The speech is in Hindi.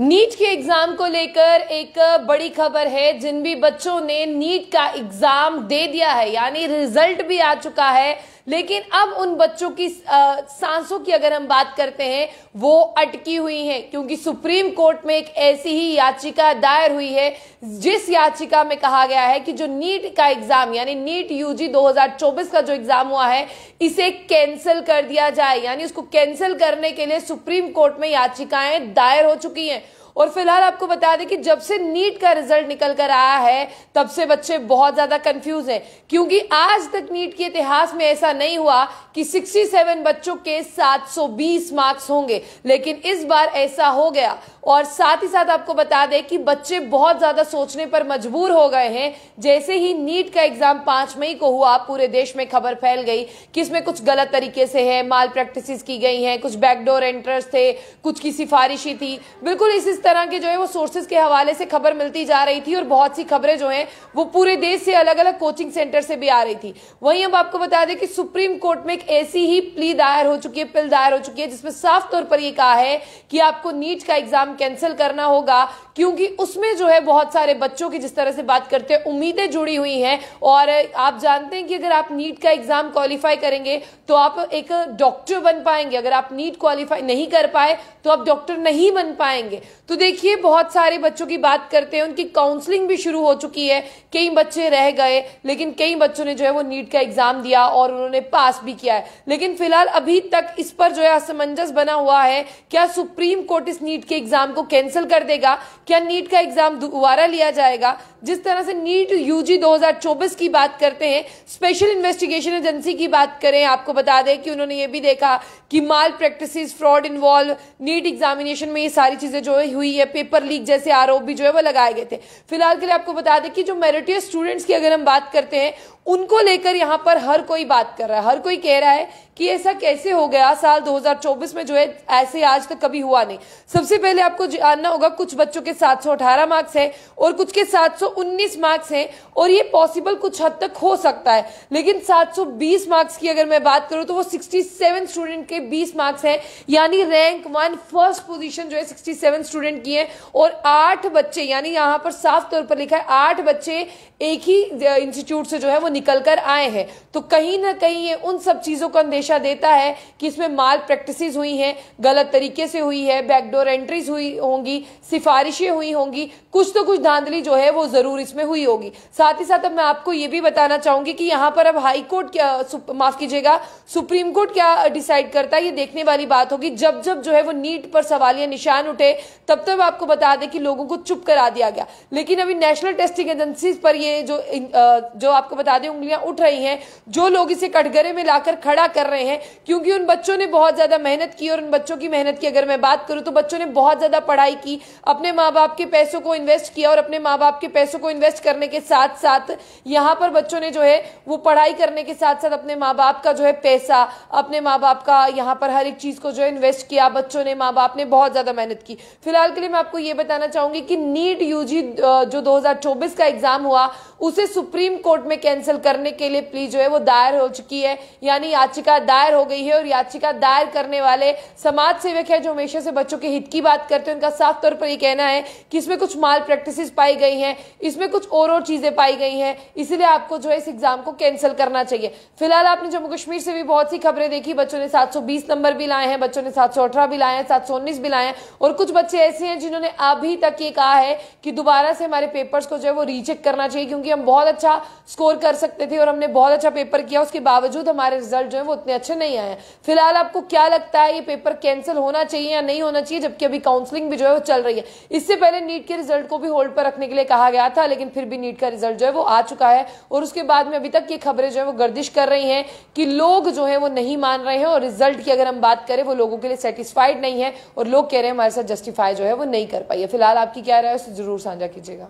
नीट के एग्जाम को लेकर एक बड़ी खबर है जिन भी बच्चों ने नीट का एग्जाम दे दिया है यानी रिजल्ट भी आ चुका है लेकिन अब उन बच्चों की सांसों की अगर हम बात करते हैं वो अटकी हुई हैं क्योंकि सुप्रीम कोर्ट में एक ऐसी ही याचिका दायर हुई है जिस याचिका में कहा गया है कि जो नीट का एग्जाम यानी नीट यूजी 2024 का जो एग्जाम हुआ है इसे कैंसिल कर दिया जाए यानी उसको कैंसिल करने के लिए सुप्रीम कोर्ट में याचिकाएं दायर हो चुकी हैं और फिलहाल आपको बता दें कि जब से नीट का रिजल्ट निकल कर आया है तब से बच्चे बहुत ज्यादा कंफ्यूज हैं क्योंकि आज तक नीट के इतिहास में ऐसा नहीं हुआ कि 67 बच्चों के 720 मार्क्स होंगे लेकिन इस बार ऐसा हो गया और साथ ही साथ आपको बता दें कि बच्चे बहुत ज्यादा सोचने पर मजबूर हो गए हैं जैसे ही नीट का एग्जाम पांच मई को हुआ पूरे देश में खबर फैल गई कि इसमें कुछ गलत तरीके से है माल प्रैक्टिस की गई है कुछ बैकडोर एंट्रेंस थे कुछ की सिफारिशी थी बिल्कुल इस तरह के जो है वो सोर्सेज के हवाले से खबर मिलती जा रही थी और बहुत सी खबरें जो हैं वो पूरे देश से अलग अलग कोचिंग सेंटर से भी आ रही थी वहीं अब आपको बता दें कि सुप्रीम कोर्ट में एक ऐसी ही प्ली दायर हो चुकी है पिल दायर हो चुकी है जिसमें साफ तौर पर यह कहा है कि आपको नीट का एग्जाम कैंसिल करना होगा क्योंकि उसमें जो है बहुत सारे बच्चों की जिस तरह से बात करते हैं उम्मीदें जुड़ी हुई हैं और आप जानते हैं कि अगर आप नीट का एग्जाम क्वालिफाई करेंगे तो आप एक डॉक्टर बन पाएंगे अगर आप नीट क्वालिफाई नहीं कर पाए तो आप डॉक्टर नहीं बन पाएंगे तो तो देखिए बहुत सारे बच्चों की बात करते हैं उनकी काउंसलिंग भी शुरू हो चुकी है कई बच्चे रह गए लेकिन कई बच्चों ने जो है वो नीट का एग्जाम दिया और उन्होंने पास भी किया है लेकिन फिलहाल अभी तक इस पर जो है असमंजस बना हुआ है क्या सुप्रीम कोर्ट इस नीट के एग्जाम को कैंसिल कर देगा क्या नीट का एग्जाम दोबारा लिया जाएगा जिस तरह से नीट यूजी 2024 की बात करते हैं स्पेशल इन्वेस्टिगेशन एजेंसी की बात करें आपको बता दें कि उन्होंने ये भी देखा कि malpractice fraud involve NEET examination में ये सारी चीजें जो है हुई हुई है पेपर लीक जैसे आरोप भी जो है वो लगाए गए थे फिलहाल के लिए आपको बता दें कि जो मेरिटियस स्टूडेंट्स की अगर हम बात करते हैं उनको लेकर यहाँ पर हर कोई बात कर रहा है हर कोई कह रहा है कि ऐसा कैसे हो गया साल 2024 में जो है ऐसे आज तक कभी हुआ नहीं सबसे पहले आपको जानना होगा कुछ बच्चों के 718 मार्क्स हैं और कुछ के 719 मार्क्स हैं और ये पॉसिबल कुछ हद तक हो सकता है लेकिन 720 मार्क्स की अगर मैं बात करूं तो वो 67 स्टूडेंट के 20 मार्क्स हैं यानी रैंक वन फर्स्ट पोजिशन जो है सिक्सटी स्टूडेंट की है और आठ बच्चे यानी यहाँ पर साफ तौर पर लिखा है आठ बच्चे एक ही इंस्टीट्यूट से जो है वो निकल कर आए हैं तो कहीं ना कहीं ये उन सब चीज़ों को अंदेशा देता है कि इसमें माल प्रैक्टिस हुई हैं गलत तरीके से हुई है बैकडोर एंट्रीज हुई होंगी सिफारिशें हुई होंगी कुछ तो कुछ धांधली जो है वो ज़रूर इसमें हुई होगी साथ ही साथ अब मैं आपको ये भी बताना चाहूंगी कि यहाँ पर अब हाई कोर्ट क्या माफ़ कीजिएगा सुप्रीम कोर्ट क्या डिसाइड करता है ये देखने वाली बात होगी जब जब जो है वो नीट पर सवाल या निशान उठे तब तब आपको बता दें कि लोगों को चुप करा दिया गया लेकिन अभी नेशनल टेस्टिंग एजेंसी पर ये जो जो आपको बता दें ज्यादा उंगलियां उठ रही हैं जो लोग इसे कटघरे में लाकर खड़ा कर रहे हैं क्योंकि उन बच्चों ने बहुत ज्यादा मेहनत की और उन बच्चों की मेहनत की अगर मैं बात करूं तो बच्चों ने बहुत ज्यादा पढ़ाई की अपने माँ बाप के पैसों को इन्वेस्ट किया और अपने माँ बाप के पैसों को इन्वेस्ट करने के साथ साथ यहाँ पर बच्चों ने जो है वो पढ़ाई करने के साथ साथ अपने माँ बाप का जो है पैसा अपने माँ बाप का यहाँ पर हर एक चीज को जो है इन्वेस्ट किया बच्चों ने माँ बाप ने बहुत ज्यादा मेहनत की फिलहाल के लिए मैं आपको ये बताना चाहूंगी कि नीट यूजी जो 2024 का एग्जाम हुआ उसे सुप्रीम कोर्ट में कैंसिल करने के लिए प्लीज जो है वो दायर हो चुकी है यानी याचिका दायर हो गई है और याचिका दायर करने वाले समाज सेवक है जो हमेशा से बच्चों के हित की बात करते हैं उनका साफ तौर पर यह कहना है कि इसमें कुछ माल प्रैक्टिस पाई गई हैं इसमें कुछ और और चीज़ें पाई गई हैं इसलिए आपको जो है इस एग्जाम को कैंसिल करना चाहिए फिलहाल आपने जम्मू कश्मीर से भी बहुत सी खबरें देखी बच्चों ने सात नंबर भी लाए हैं बच्चों ने सात भी लाए हैं सात भी लाए हैं और कुछ बच्चे ऐसे हैं जिन्होंने अभी तक ये कहा है कि दोबारा से हमारे पेपर्स को जो है वो रिचेक करना चाहिए क्योंकि क्योंकि हम बहुत अच्छा स्कोर कर सकते थे और हमने बहुत अच्छा पेपर किया उसके बावजूद हमारे रिजल्ट जो है वो उतने अच्छे नहीं आए फिलहाल आपको क्या लगता है ये पेपर कैंसिल होना चाहिए या नहीं होना चाहिए जबकि अभी काउंसलिंग भी जो है वो चल रही है इससे पहले नीट के रिजल्ट को भी होल्ड पर रखने के लिए कहा गया था लेकिन फिर भी नीट का रिजल्ट जो है वो आ चुका है और उसके बाद में अभी तक ये खबरें जो है वो गर्दिश कर रही है कि लोग जो है वो नहीं मान रहे हैं और रिजल्ट की अगर हम बात करें वो लोगों के लिए सेटिस्फाइड नहीं है और लोग कह रहे हैं हमारे साथ जस्टिफाई जो है वो नहीं कर पाई फिलहाल आपकी क्या राय है उसे जरूर साझा कीजिएगा